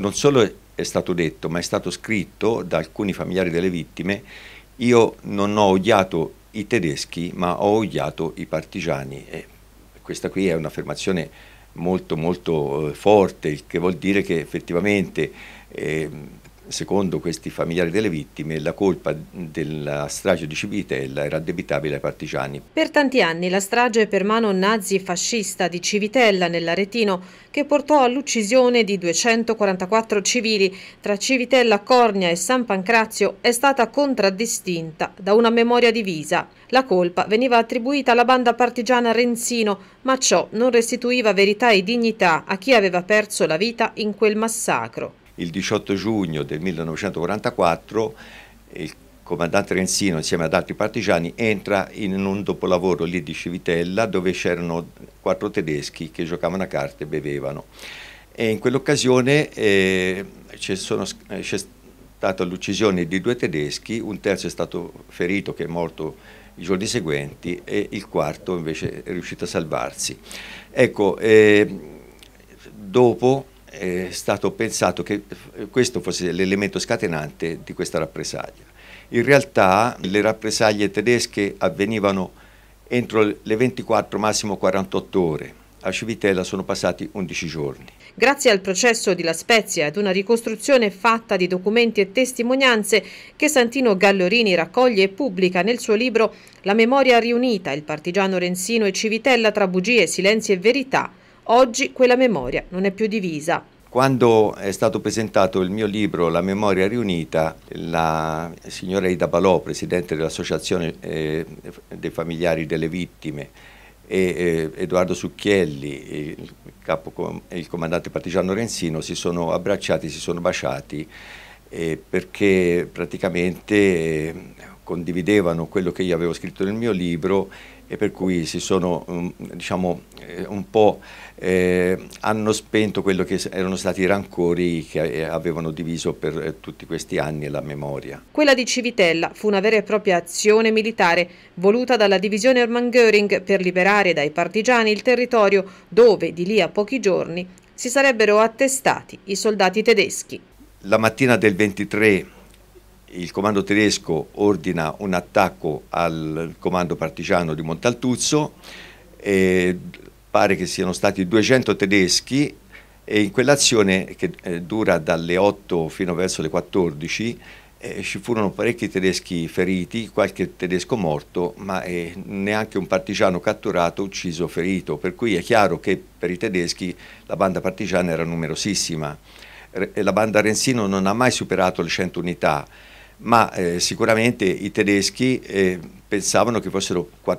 Non solo è stato detto, ma è stato scritto da alcuni familiari delle vittime, io non ho odiato i tedeschi, ma ho odiato i partigiani. E questa qui è un'affermazione molto molto eh, forte, che vuol dire che effettivamente eh, secondo questi familiari delle vittime, la colpa della strage di Civitella era addebitabile ai partigiani. Per tanti anni la strage per mano nazi-fascista di Civitella nell'Aretino, che portò all'uccisione di 244 civili tra Civitella, Cornia e San Pancrazio, è stata contraddistinta da una memoria divisa. La colpa veniva attribuita alla banda partigiana Renzino, ma ciò non restituiva verità e dignità a chi aveva perso la vita in quel massacro il 18 giugno del 1944 il comandante Renzino insieme ad altri partigiani entra in un dopolavoro lì di Civitella dove c'erano quattro tedeschi che giocavano a carte e bevevano e in quell'occasione eh, eh c'è stata l'uccisione di due tedeschi, un terzo è stato ferito che è morto i giorni seguenti e il quarto invece è riuscito a salvarsi. Ecco, eh, dopo è stato pensato che questo fosse l'elemento scatenante di questa rappresaglia. In realtà le rappresaglie tedesche avvenivano entro le 24, massimo 48 ore. A Civitella sono passati 11 giorni. Grazie al processo di La Spezia ed una ricostruzione fatta di documenti e testimonianze che Santino Gallorini raccoglie e pubblica nel suo libro La memoria riunita, il partigiano Renzino e Civitella tra bugie, silenzi e verità, Oggi quella memoria non è più divisa. Quando è stato presentato il mio libro La memoria riunita, la signora Ida Balò, presidente dell'Associazione eh, dei familiari delle vittime, e eh, Edoardo Succhielli, il, capo, il comandante partigiano Renzino, si sono abbracciati, si sono baciati eh, perché praticamente condividevano quello che io avevo scritto nel mio libro e per cui si sono mm, diciamo, eh, un po' eh, hanno spento quello che erano stati i rancori che eh, avevano diviso per eh, tutti questi anni la memoria. Quella di Civitella fu una vera e propria azione militare voluta dalla divisione Hermann Göring per liberare dai partigiani il territorio dove di lì a pochi giorni si sarebbero attestati i soldati tedeschi. La mattina del 23 il comando tedesco ordina un attacco al comando partigiano di Montaltuzzo, pare che siano stati 200 tedeschi e in quell'azione che eh, dura dalle 8 fino verso le 14 eh, ci furono parecchi tedeschi feriti, qualche tedesco morto, ma eh, neanche un partigiano catturato, ucciso o ferito, per cui è chiaro che per i tedeschi la banda partigiana era numerosissima. Re la banda Renzino non ha mai superato le 100 unità, ma eh, sicuramente i tedeschi eh, pensavano che fossero eh,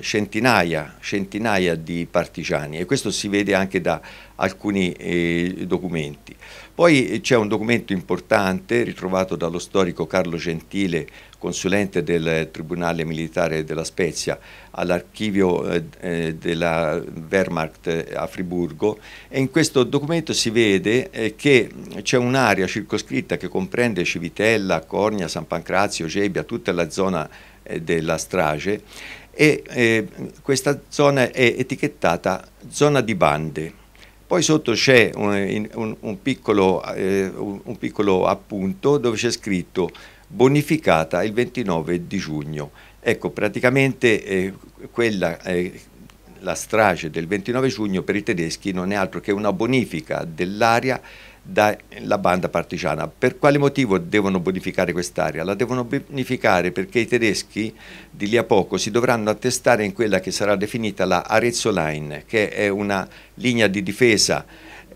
centinaia, centinaia, di partigiani e questo si vede anche da alcuni eh, documenti. Poi eh, c'è un documento importante ritrovato dallo storico Carlo Gentile consulente del Tribunale Militare della Spezia all'archivio eh, eh della Wehrmacht eh, a Friburgo e in questo documento si vede eh, che c'è un'area circoscritta che comprende Civitella, Cornia, San Pancrazio, Gebbia, tutta la zona eh, della strage e eh, questa zona è etichettata zona di bande. Poi sotto c'è un, un, un, piccolo, un piccolo appunto dove c'è scritto bonificata il 29 di giugno. Ecco, praticamente eh, quella, eh, la strage del 29 giugno per i tedeschi non è altro che una bonifica dell'area dalla banda partigiana. Per quale motivo devono bonificare quest'area? La devono bonificare perché i tedeschi di lì a poco si dovranno attestare in quella che sarà definita la Arezzo Line, che è una linea di difesa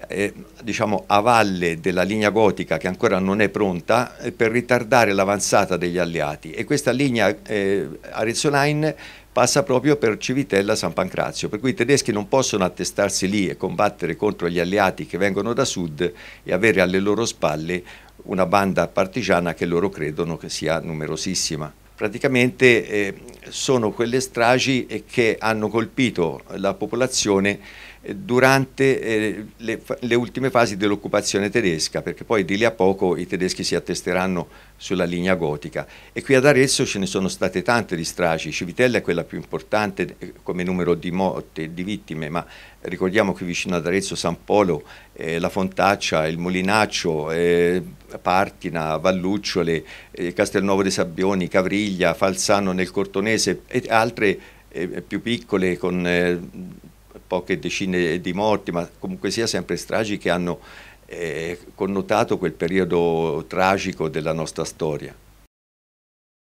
eh, diciamo, a valle della linea gotica che ancora non è pronta eh, per ritardare l'avanzata degli alleati e questa linea eh, Arezzo Line passa proprio per Civitella San Pancrazio, per cui i tedeschi non possono attestarsi lì e combattere contro gli alleati che vengono da sud e avere alle loro spalle una banda partigiana che loro credono che sia numerosissima praticamente eh, sono quelle stragi eh, che hanno colpito la popolazione eh, durante eh, le, le, ultime fasi dell'occupazione tedesca, perché poi di lì a poco i tedeschi si attesteranno sulla linea gotica. E qui ad Arezzo ce ne sono state tante di stragi, Civitella è quella più importante eh, come numero di morte, di vittime, ma ricordiamo che vicino ad Arezzo San Polo, eh, la Fontaccia, il Molinaccio, Partina, Vallucciole, eh, Castelnuovo dei Sabbioni, Cavriglia, Falsano nel Cortonese e altre eh, più piccole con eh, poche decine di morti, ma comunque sia sempre stragi che hanno eh, connotato quel periodo tragico della nostra storia.